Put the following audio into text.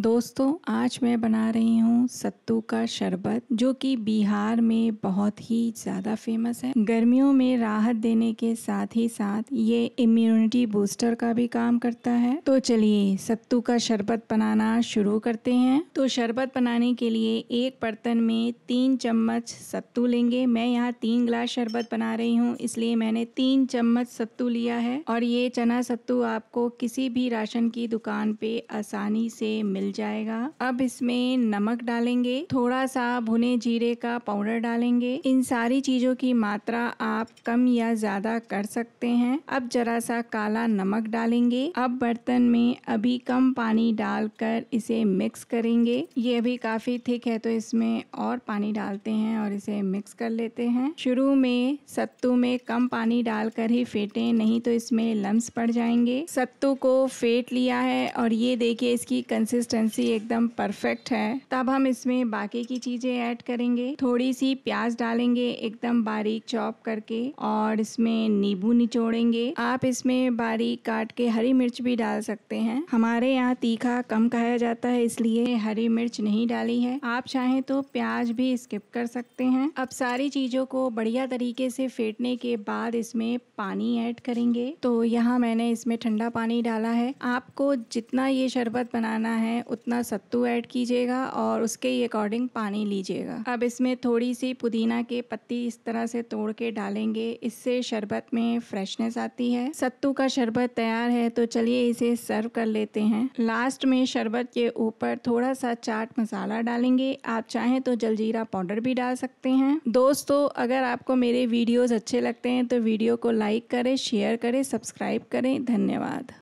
दोस्तों आज मैं बना रही हूँ सत्तू का शरबत जो कि बिहार में बहुत ही ज़्यादा फेमस है गर्मियों में राहत देने के साथ ही साथ ये इम्यूनिटी बूस्टर का भी काम करता है तो चलिए सत्तू का शरबत बनाना शुरू करते हैं तो शरबत बनाने के लिए एक बर्तन में तीन चम्मच सत्तू लेंगे मैं यहाँ तीन गिलास शरबत बना रही हूँ इसलिए मैंने तीन चम्मच सत्तू लिया है और ये चना सत्तू आपको किसी भी राशन की दुकान पे आसानी से मिल जाएगा अब इसमें नमक डालेंगे थोड़ा सा भुने जीरे का पाउडर डालेंगे इन सारी चीज़ों की मात्रा आप कम या ज़्यादा कर सकते हैं अब जरा सा काला नमक डालेंगे अब बर्तन में अभी कम पानी डालकर इसे मिक्स करेंगे ये अभी काफ़ी थिक है तो इसमें और पानी डालते हैं और इसे मिक्स कर लेते हैं शुरू में सत्तू में कम पानी डालकर ही फेटे नहीं तो इसमें लम्स पड़ जाएंगे सत्तू को फेट लिया है और ये देखिए इसकी कंसिस्टेंसी कंसिस्टेंसी एकदम परफेक्ट है तब हम इसमें बाकी की चीज़ें ऐड करेंगे थोड़ी सी प्याज डालेंगे एकदम बारीक चॉप करके और इसमें नींबू निचोड़ेंगे आप इसमें बारीक काट के हरी मिर्च भी डाल सकते हैं हमारे यहाँ तीखा कम खाया जाता है इसलिए हरी मिर्च नहीं डाली है आप चाहें तो प्याज भी स्किप कर सकते हैं अब सारी चीज़ों को बढ़िया तरीके से फेंटने के बाद इसमें पानी ऐड करेंगे तो यहाँ मैंने इसमें ठंडा पानी डाला है आपको जितना ये शरबत बनाना है उतना सत्तू ऐड कीजिएगा और उसके ही अकॉर्डिंग पानी लीजिएगा अब इसमें थोड़ी सी पुदीना के पत्ती इस तरह से तोड़ के डालेंगे इससे शरबत में फ्रेशनेस आती है सत्तू का शरबत तैयार है तो चलिए इसे सर्व कर लेते हैं लास्ट में शरबत के ऊपर थोड़ा सा चाट मसाला डालेंगे आप चाहें तो जलजीरा पाउडर भी डाल सकते हैं दोस्तों अगर आपको मेरे वीडियोज अच्छे लगते हैं तो वीडियो को लाइक करें शेयर करें सब्सक्राइब करें धन्यवाद